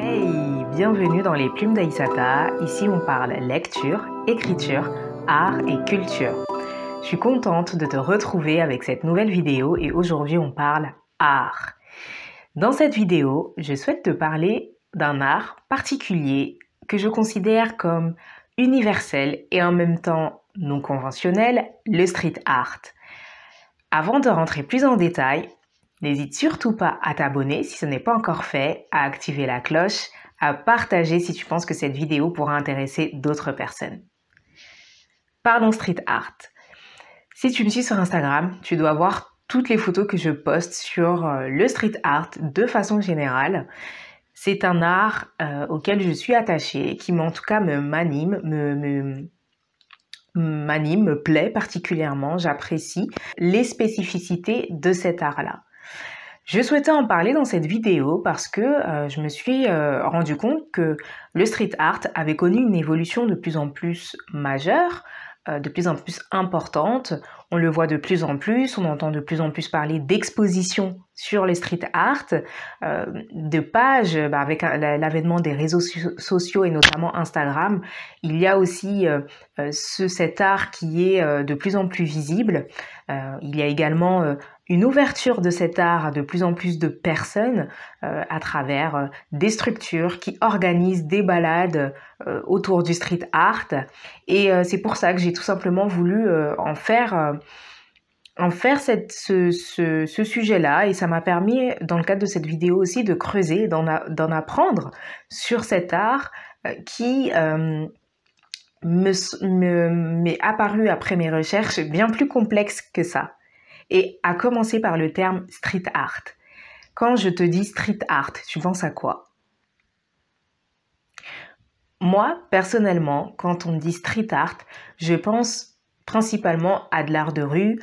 Hey, bienvenue dans les plumes d'Aïsata. Ici, on parle lecture, écriture, art et culture. Je suis contente de te retrouver avec cette nouvelle vidéo et aujourd'hui, on parle art. Dans cette vidéo, je souhaite te parler d'un art particulier que je considère comme universel et en même temps non conventionnel, le street art. Avant de rentrer plus en détail, N'hésite surtout pas à t'abonner si ce n'est pas encore fait, à activer la cloche, à partager si tu penses que cette vidéo pourra intéresser d'autres personnes. Parlons street art. Si tu me suis sur Instagram, tu dois voir toutes les photos que je poste sur euh, le street art de façon générale. C'est un art euh, auquel je suis attachée, qui en tout cas m'anime, me m'anime, me plaît particulièrement, j'apprécie les spécificités de cet art-là. Je souhaitais en parler dans cette vidéo parce que euh, je me suis euh, rendu compte que le street art avait connu une évolution de plus en plus majeure, euh, de plus en plus importante. On le voit de plus en plus, on entend de plus en plus parler d'expositions sur les street art, de pages bah, avec l'avènement des réseaux sociaux et notamment Instagram. Il y a aussi ce, cet art qui est de plus en plus visible. il y a également une ouverture de cet art à de plus en plus de personnes euh, à travers euh, des structures qui organisent des balades euh, autour du street art. Et c'est pour ça que j'ai tout simplement voulu en faire, en faire ce, sujet-là. Et ça m'a permis, dans le cadre de cette vidéo aussi, de creuser, d'en apprendre sur cet art qui m'est apparu après mes recherches bien plus complexe que ça et à commencer par le terme street art. Quand je te dis street art, tu penses à quoi Moi, personnellement, quand on dit street art, je pense principalement à de l'art de rue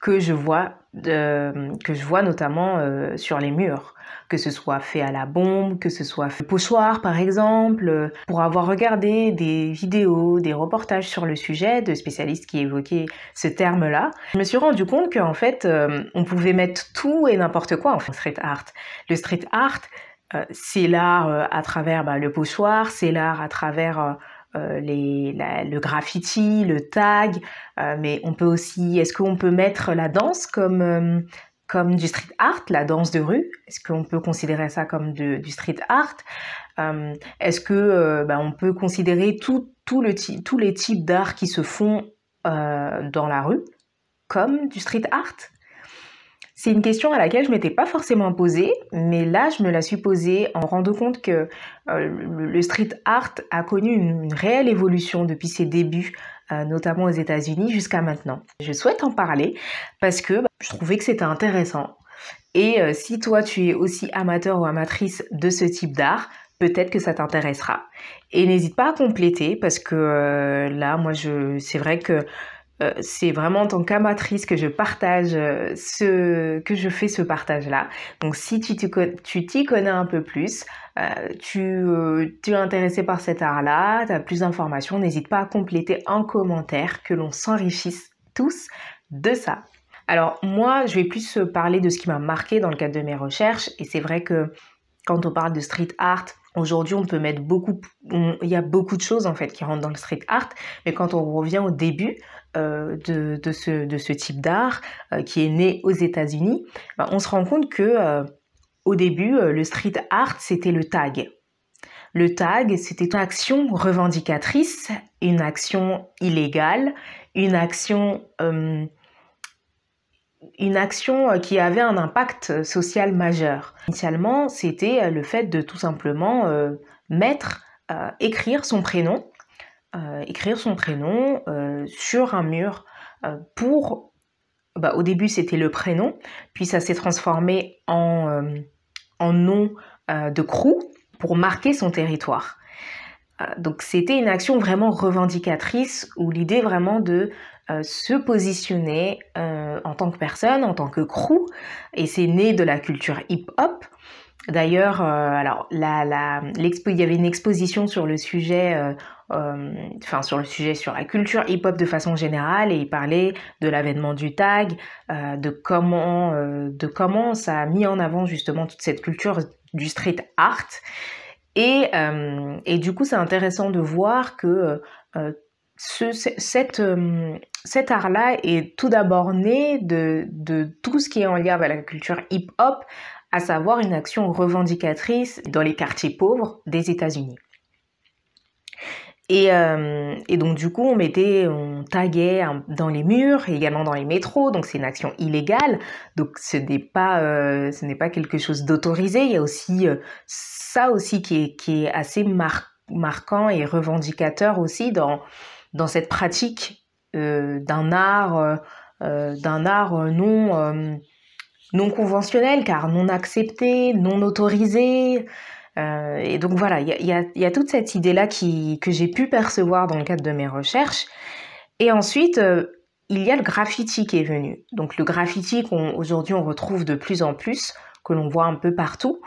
que je vois de, que je vois notamment euh, sur les murs, que ce soit fait à la bombe, que ce soit fait au pochoir par exemple, euh, pour avoir regardé des vidéos, des reportages sur le sujet de spécialistes qui évoquaient ce terme-là, je me suis rendu compte qu'en fait euh, on pouvait mettre tout et n'importe quoi en fait, street art. Le street art, c'est l'art à travers bah, le pochoir, c'est l'art à travers euh, le graffiti, le tag, euh, mais on peut aussi, est-ce qu'on peut mettre la danse euh, comme, du street art, la danse de rue Est-ce qu'on peut considérer ça comme du street art Est-ce que ben, peut considérer tous les types d'art qui se font dans la rue comme du street art c'est une question à laquelle je m'étais pas forcément posée, mais là je me la suis posée en rendant compte que euh, le street art a connu une, réelle évolution depuis ses débuts, euh, notamment aux États-Unis jusqu'à maintenant. Je souhaite en parler parce que bah, je trouvais que c'était intéressant. Et euh, si toi tu es aussi amateur ou amatrice de ce type d'art, peut-être que ça t'intéressera. Et n'hésite pas à compléter parce que là moi je c'est vrai que euh, c'est vraiment en tant qu'amatrice que je partage euh, ce que je fais ce partage là. Donc si tu t'y connais un peu plus, euh, tu, es intéressé par cet art là, tu as plus d'informations, n'hésite pas à compléter en commentaire que l'on s'enrichisse tous de ça. Alors moi, je vais plus parler de ce qui m'a marqué dans le cadre de mes recherches et c'est vrai que quand on parle de street art, Aujourd'hui, on peut mettre beaucoup, il y a beaucoup de choses en fait qui rentrent dans le street art, mais quand on revient au début, euh, de, ce, type d'art euh, qui est né aux États-Unis, bah, on se rend compte que euh, au début, le street art, c'était le tag. Le tag, c'était une action revendicatrice, une action illégale, une action, une action qui avait un impact social majeur. Initialement, c'était le fait de tout simplement mettre, écrire son prénom euh, écrire son prénom euh, sur un mur euh, pour bah, au début c'était le prénom, puis ça s'est transformé en, en nom de crew pour marquer son territoire. donc c'était une action vraiment revendicatrice où l'idée vraiment de se positionner en tant que personne, en tant que crew, et c'est né de la culture hip-hop, D'ailleurs, euh, alors il y avait une exposition sur le sujet, euh, euh, enfin sur le sujet sur la culture hip-hop de façon générale, et il parlait de l'avènement du tag, de comment, de comment ça a mis en avant justement toute cette culture du street art. Et, du coup, c'est intéressant de voir que ce, cet art-là est tout d'abord né de, de, tout ce qui est en lien avec la culture hip-hop, à savoir une action revendicatrice dans les quartiers pauvres des États-Unis. Et, euh, donc du coup, on mettait, on taguait hein, dans les murs, également dans les métros. Donc c'est une action illégale. Donc ce n'est pas, euh, ce n'est pas quelque chose d'autorisé. Il y a aussi euh, ça aussi qui est, qui est assez marquant et revendicateur aussi dans dans cette pratique d'un art, d'un art non non conventionnel car non accepté non autorisé euh, et donc voilà, il y, y, y a, toute cette idée-là que j'ai pu percevoir dans le cadre de mes recherches. Et ensuite, euh, il y a le graffiti qui est venu. Donc le graffiti aujourd'hui on retrouve de plus en plus, que l'on voit un peu partout.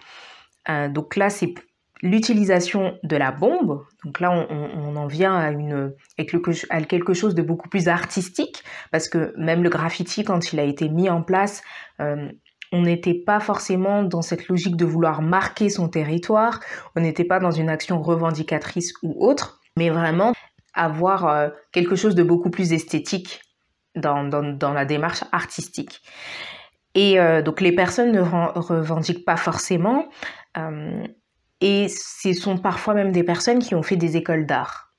Euh, donc là, c'est l'utilisation de la bombe, donc là on, en vient à, une, quelque chose de beaucoup plus artistique, parce que même le graffiti, quand il a été mis en place, euh, on n'était pas forcément dans cette logique de vouloir marquer son territoire, on n'était pas dans une action revendicatrice ou autre, mais vraiment avoir euh, quelque chose de beaucoup plus esthétique dans, la démarche artistique. Et euh, donc les personnes ne revendiquent pas forcément. Et ce sont parfois même des personnes qui ont fait des écoles d'art.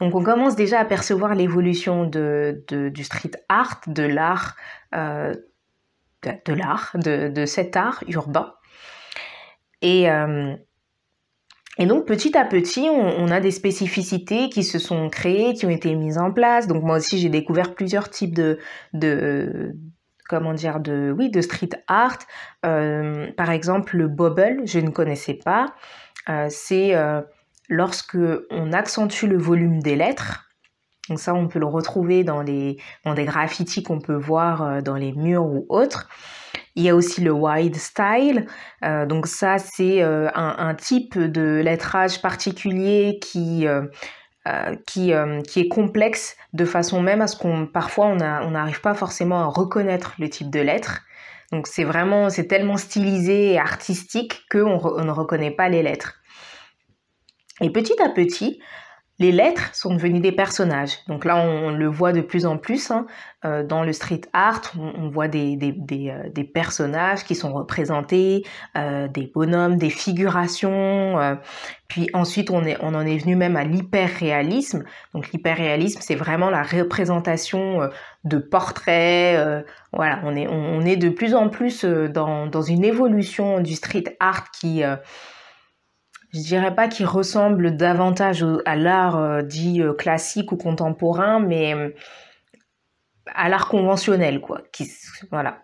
Donc on commence déjà à percevoir l'évolution de, du street art, de l'art, euh, de, l'art, de, cet art urbain. Et, euh, et donc petit à petit, on, on, a des spécificités qui se sont créées, qui ont été mises en place. Donc moi aussi, j'ai découvert plusieurs types de, comment dire, de, oui, de street art. Euh, par exemple, le bobble, je ne connaissais pas. Euh, c'est euh, lorsque on accentue le volume des lettres. Donc ça, on peut le retrouver dans, les, des graffitis qu'on peut voir dans les murs ou autres. Il y a aussi le wide style. donc ça, c'est un, type de lettrage particulier qui, euh, euh, qui, est complexe de façon même à ce qu'on parfois on n'arrive pas forcément à reconnaître le type de lettre. Donc c'est vraiment c'est tellement stylisé et artistique qu'on on ne reconnaît pas les lettres. Et petit à petit, les lettres sont devenues des personnages. Donc là, on, le voit de plus en plus hein. euh, dans le street art. On, voit des, des, euh, des, personnages qui sont représentés, euh, des bonhommes, des figurations. Puis ensuite, on, est, on en est venu même à l'hyperréalisme. Donc l'hyperréalisme, c'est vraiment la représentation de portraits. voilà, on est, on, est de plus en plus dans, dans une évolution du street art qui je dirais pas qu'il ressemble davantage à l'art euh, dit euh, classique ou contemporain, mais euh, à l'art conventionnel, quoi. Qui, voilà.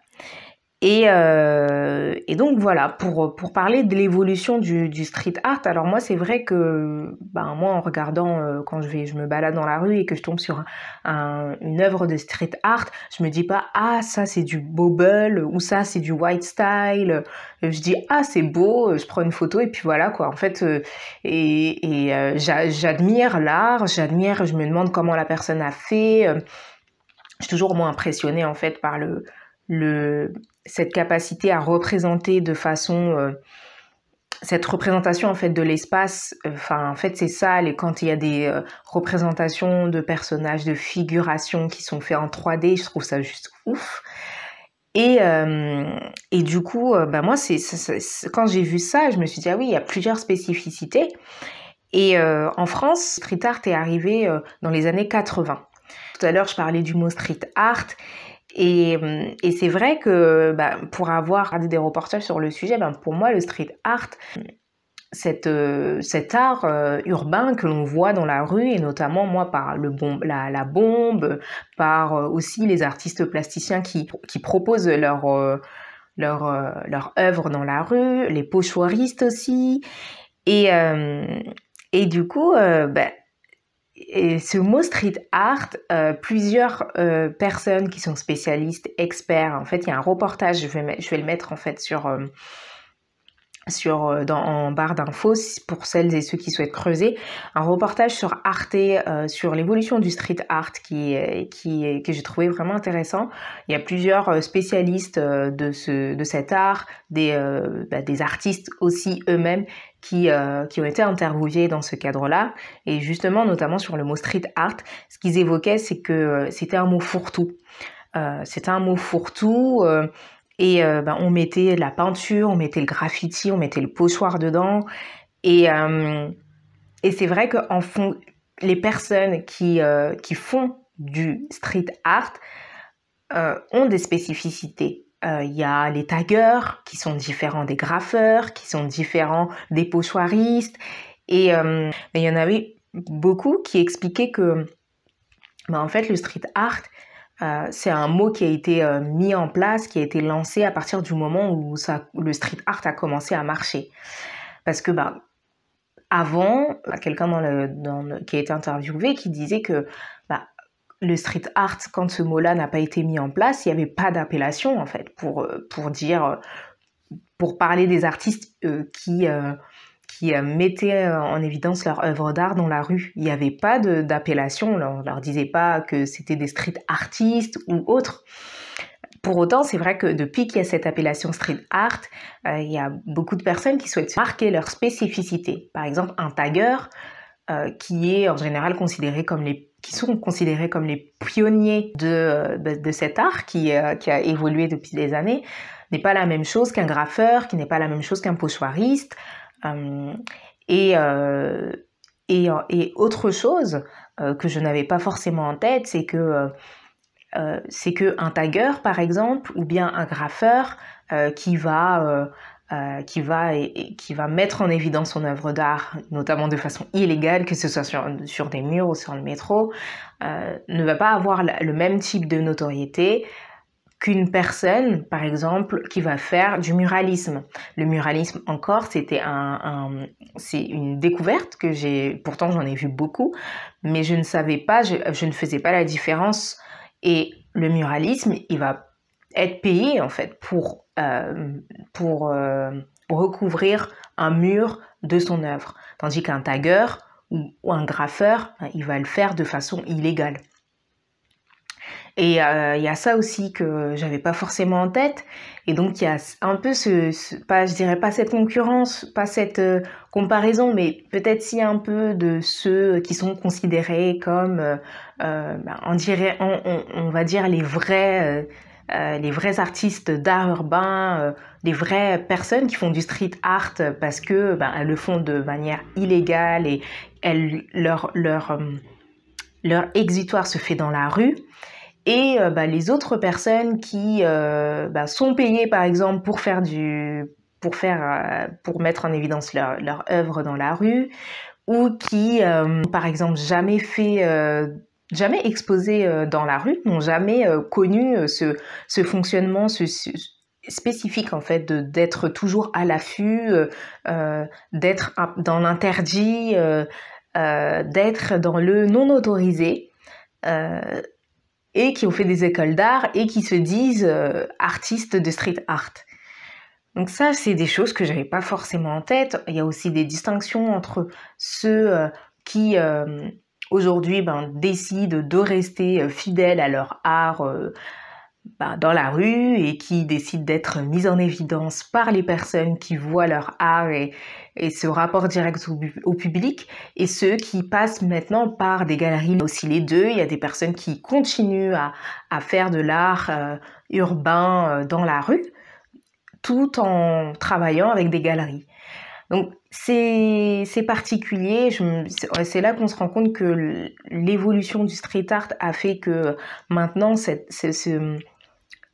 Euh, et, donc voilà, pour, pour parler de l'évolution du, street art, alors moi c'est vrai que ben moi en regardant euh, quand je vais je me balade dans la rue et que je tombe sur une œuvre de street art, je me dis pas ah ça c'est du bobble ou ça c'est du white style, je dis ah c'est beau, je prends une photo et puis voilà quoi. En fait euh, et, et j'admire l'art, j'admire, je me demande comment la personne a fait. je suis toujours moins impressionnée en fait par le le cette capacité à représenter de façon euh, cette représentation en fait de l'espace euh, enfin en fait c'est ça Et quand il y a des euh, représentations de personnages de figurations qui sont faites en 3D je trouve ça juste ouf et, du coup ben moi c'est quand j'ai vu ça je me suis dit ah oui il y a plusieurs spécificités et en France street art est arrivé dans les années 80 tout à l'heure je parlais du mot street art euh, et, c'est vrai que bah, pour avoir regardé des reportages sur le sujet, ben, pour moi, le street art, cette, euh, cet art euh, urbain que l'on voit dans la rue et notamment moi par le la, la, bombe, par aussi les artistes plasticiens qui, qui proposent leur, leur, leur œuvre dans la rue, les pochoiristes aussi. Et, et du coup, bah, et ce mot street art, euh, plusieurs euh, personnes qui sont spécialistes, experts, en fait, il y a un reportage, je vais, je vais le mettre en fait sur, euh, sur, euh, dans, en barre d'infos pour celles et ceux qui souhaitent creuser un reportage sur Arte euh, sur l'évolution du street art qui, qui que j'ai trouvé vraiment intéressant. Il y a plusieurs euh, spécialistes de, ce, de cet art, des, bah, des artistes aussi eux-mêmes qui, qui, ont été interviewés dans ce cadre-là. Et justement, notamment sur le mot street art, ce qu'ils évoquaient, c'est que c'était un mot fourre-tout. c'était un mot fourre-tout et euh, ben, on mettait la peinture, on mettait le graffiti, on mettait le pochoir dedans. Et, euh, et c'est vrai que en fond, les personnes qui, euh, qui font du street art ont des spécificités. Il y a les taggeurs qui sont différents des graffeurs, qui sont différents des pochoiristes. Et il y en avait beaucoup qui expliquaient que ben, en fait, le street art, euh, c'est un mot qui a été euh, mis en place, qui a été lancé à partir du moment où ça, le street art a commencé à marcher. Parce que bah, avant, bah, quelqu'un dans le, dans qui a été interviewé qui disait que bah, le street art, quand ce mot-là n'a pas été mis en place, il n'y avait pas d'appellation en fait pour, euh, pour dire, pour parler des artistes qui qui euh, mettaient euh, en évidence leur œuvre d'art dans la rue. Il n'y avait pas d'appellation, on ne leur disait pas que c'était des street artistes ou autres. Pour autant, c'est vrai que depuis qu'il y a cette appellation street art, euh, il y a beaucoup de personnes qui souhaitent marquer leur spécificité. Par exemple, un tagueur qui est en général considéré comme les qui sont considérés comme les pionniers de, de, cet art qui, qui, a évolué depuis des années, n'est pas la même chose qu'un graffeur, qui n'est pas la même chose qu'un pochoiriste, euh, et, euh, euh, et, autre chose que je n'avais pas forcément en tête, c'est que euh, qu'un tagueur, par exemple, ou bien un graffeur qui va, qui, va et, qui va mettre en évidence son œuvre d'art, notamment de façon illégale, que ce soit sur des murs ou sur le métro, ne va pas avoir le même type de notoriété qu'une personne, par exemple, qui va faire du muralisme. Le muralisme encore, c'était un, c'est une découverte que j'ai, pourtant j'en ai vu beaucoup, mais je ne savais pas, je, ne faisais pas la différence. Et le muralisme, il va être payé en fait pour, euh, pour euh, recouvrir un mur de son œuvre. Tandis qu'un tagueur ou, un graffeur, ben, il va le faire de façon illégale. Et euh, il y a ça aussi que j'avais pas forcément en tête. Et donc il y a un peu ce, pas, je dirais pas cette concurrence, pas cette euh, comparaison, mais peut-être si un peu de ceux qui sont considérés comme, euh, ben, on dirait, on, on, va dire les vrais. les vrais artistes d'art urbain, les vraies personnes qui font du street art parce que ben, elles le font de manière illégale et leur, leur, leur exutoire se fait dans la rue. Et euh, bah, les autres personnes qui euh, bah, sont payées, par exemple, pour faire du, pour faire, euh, pour mettre en évidence leur, leur, œuvre dans la rue, ou qui, par exemple, jamais fait, jamais exposé dans la rue, n'ont jamais connu ce, ce fonctionnement, spécifique en fait d'être toujours à l'affût, d'être dans l'interdit, d'être dans le non autorisé et qui ont fait des écoles d'art et qui se disent euh, artistes de street art. Donc ça, c'est des choses que j'avais pas forcément en tête. Il y a aussi des distinctions entre ceux euh, qui euh, aujourd'hui ben, décident de rester fidèles à leur art ben, dans la rue et qui décident d'être mis en évidence par les personnes qui voient leur art et, et ce rapport direct au, public et ceux qui passent maintenant par des galeries, aussi les deux. Il y a des personnes qui continuent à, à faire de l'art euh, urbain euh, dans la rue tout en travaillant avec des galeries. Donc c'est particulier, c'est là qu'on se rend compte que l'évolution du street art a fait que maintenant cette,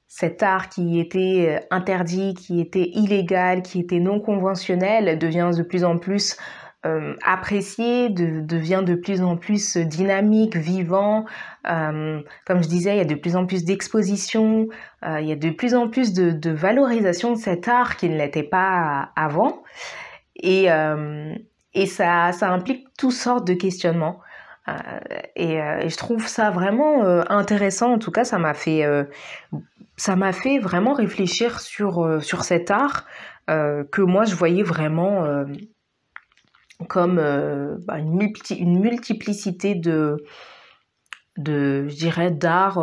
cet art qui était euh, interdit, qui était illégal, qui était non conventionnel, devient de plus en plus euh, apprécié, devient de plus en plus dynamique, vivant. Euh, comme je disais, il y a de plus en plus d'expositions, il y a de plus en plus de, valorisation de cet art qui ne l'était pas avant. Et, ça, implique toutes sortes de questionnements. et, je trouve ça vraiment intéressant. En tout cas, ça m'a fait ça m'a fait vraiment réfléchir sur, euh, sur cet art euh, que moi je voyais vraiment euh, comme bah, une, multiplicité de, de je dirais, d'art,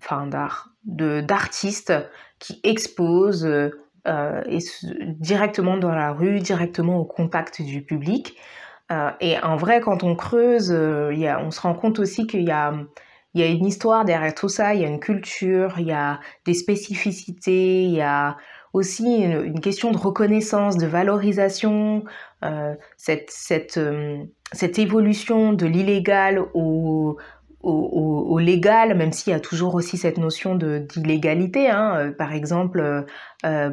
enfin d'art, d'artistes qui exposent et directement dans la rue, directement au contact du public. et en vrai, quand on creuse, on se rend compte aussi qu'il y a il y a une histoire derrière tout ça, il y a une culture, il y a des spécificités, il y a aussi une, question de reconnaissance, de valorisation, euh, cette, cette, euh, cette évolution de l'illégal au, au, légal, même s'il y a toujours aussi cette notion d'illégalité. Hein, euh, par exemple, euh,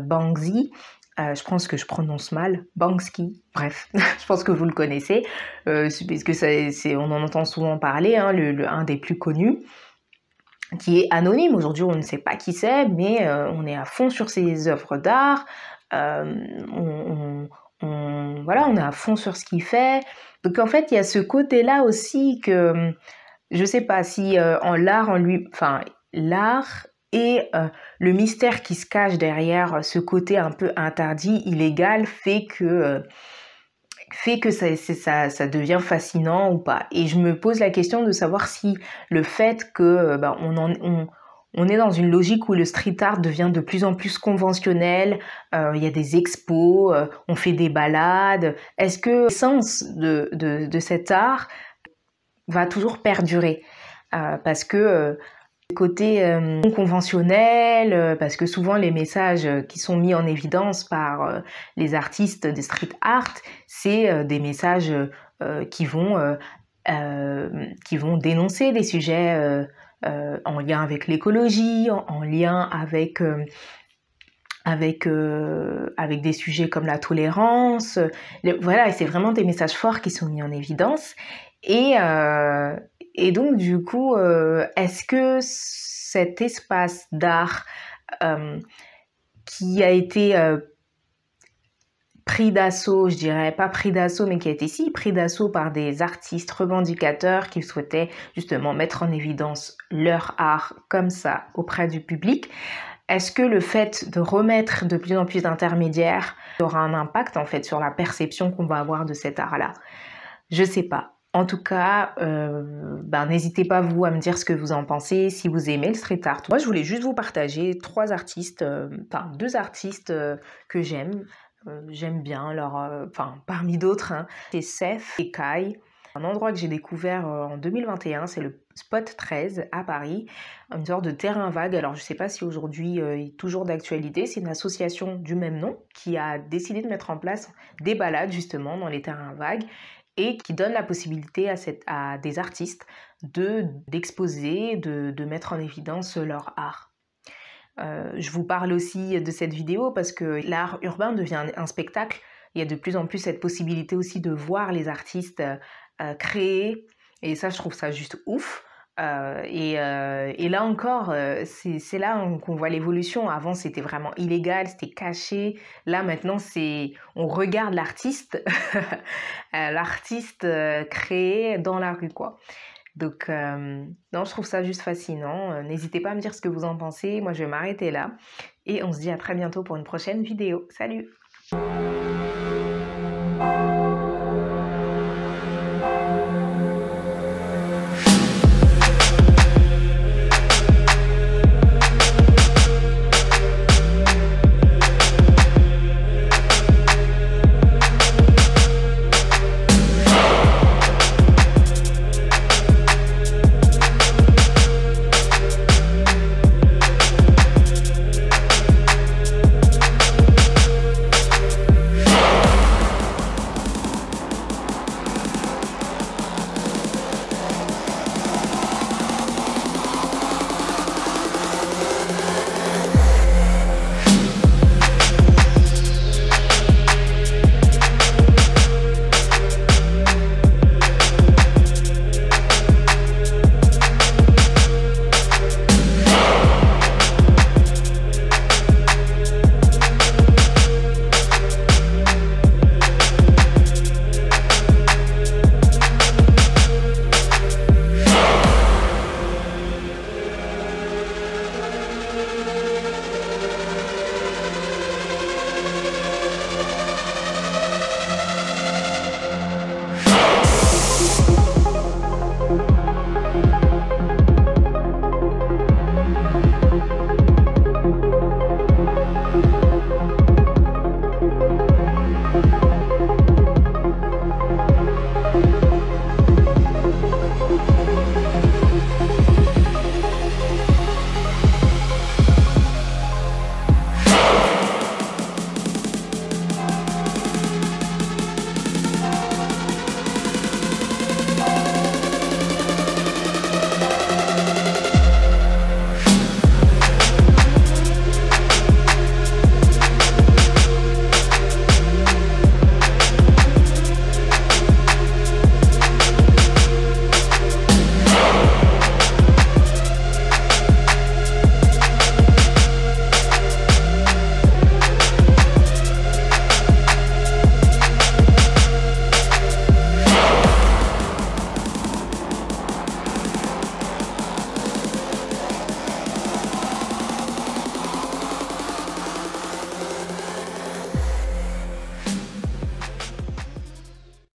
euh, je pense que je prononce mal, Banksy, bref, je pense que vous le connaissez, euh, parce que c'est, on en entend souvent parler, hein, le, un des plus connus, qui est anonyme. Aujourd'hui, on ne sait pas qui c'est, mais euh, on est à fond sur ses œuvres d'art, euh, on, voilà, on est à fond sur ce qu'il fait. Donc en fait, il y a ce côté-là aussi que, je ne sais pas si en l'art, en lui, enfin, l'art et euh, le mystère qui se cache derrière euh, ce côté un peu interdit, illégal, fait que, euh, fait que ça, ça, devient fascinant ou pas. Et je me pose la question de savoir si le fait que ben, on, on, est dans une logique où le street art devient de plus en plus conventionnel, il y a des expos, on fait des balades, est-ce que l'essence de, de, de, cet art va toujours perdurer Parce que côté non euh, conventionnel, euh, parce que souvent les messages euh, qui sont mis en évidence par les artistes de street art, c'est des messages qui, vont, qui vont dénoncer des sujets en lien avec l'écologie, en, lien avec... avec, avec des sujets comme la tolérance. voilà voilà, c'est vraiment des messages forts qui sont mis en évidence. Et, et donc, du coup, euh, est-ce que cet espace d'art euh, qui a été euh, pris d'assaut, je dirais, pas pris d'assaut, mais qui a été si pris d'assaut par des artistes revendicateurs qui souhaitaient justement mettre en évidence leur art comme ça auprès du public, est-ce que le fait de remettre de plus en plus d'intermédiaires aura un impact en fait sur la perception qu'on va avoir de cet art-là Je sais pas. En tout cas, euh, ben, n'hésitez pas vous à me dire ce que vous en pensez, si vous aimez le street art. Moi, je voulais juste vous partager trois artistes, euh, enfin deux artistes euh, que j'aime, j'aime bien, leur, enfin parmi d'autres, hein, c'est Seth et Kai. Un endroit que j'ai découvert en 2021, c'est le Spot 13 à Paris, une sorte de terrain vague. Alors je ne sais pas si aujourd'hui il est toujours d'actualité, c'est une association du même nom qui a décidé de mettre en place des balades justement dans les terrains vagues et qui donne la possibilité à, des artistes d'exposer, de, mettre en évidence leur art. Euh, je vous parle aussi de cette vidéo parce que l'art urbain devient un, spectacle. Il y a de plus en plus cette possibilité aussi de voir les artistes euh, créer. Et ça, je trouve ça juste ouf. Euh, et, euh, et, là encore, euh, c'est là qu'on voit l'évolution. Avant, c'était vraiment illégal, c'était caché. Là, maintenant, c'est on regarde l'artiste, l'artiste créé dans la rue, quoi. Donc, non, je trouve ça juste fascinant. N'hésitez pas à me dire ce que vous en pensez. Moi, je vais m'arrêter là. Et on se dit à très bientôt pour une prochaine vidéo. Salut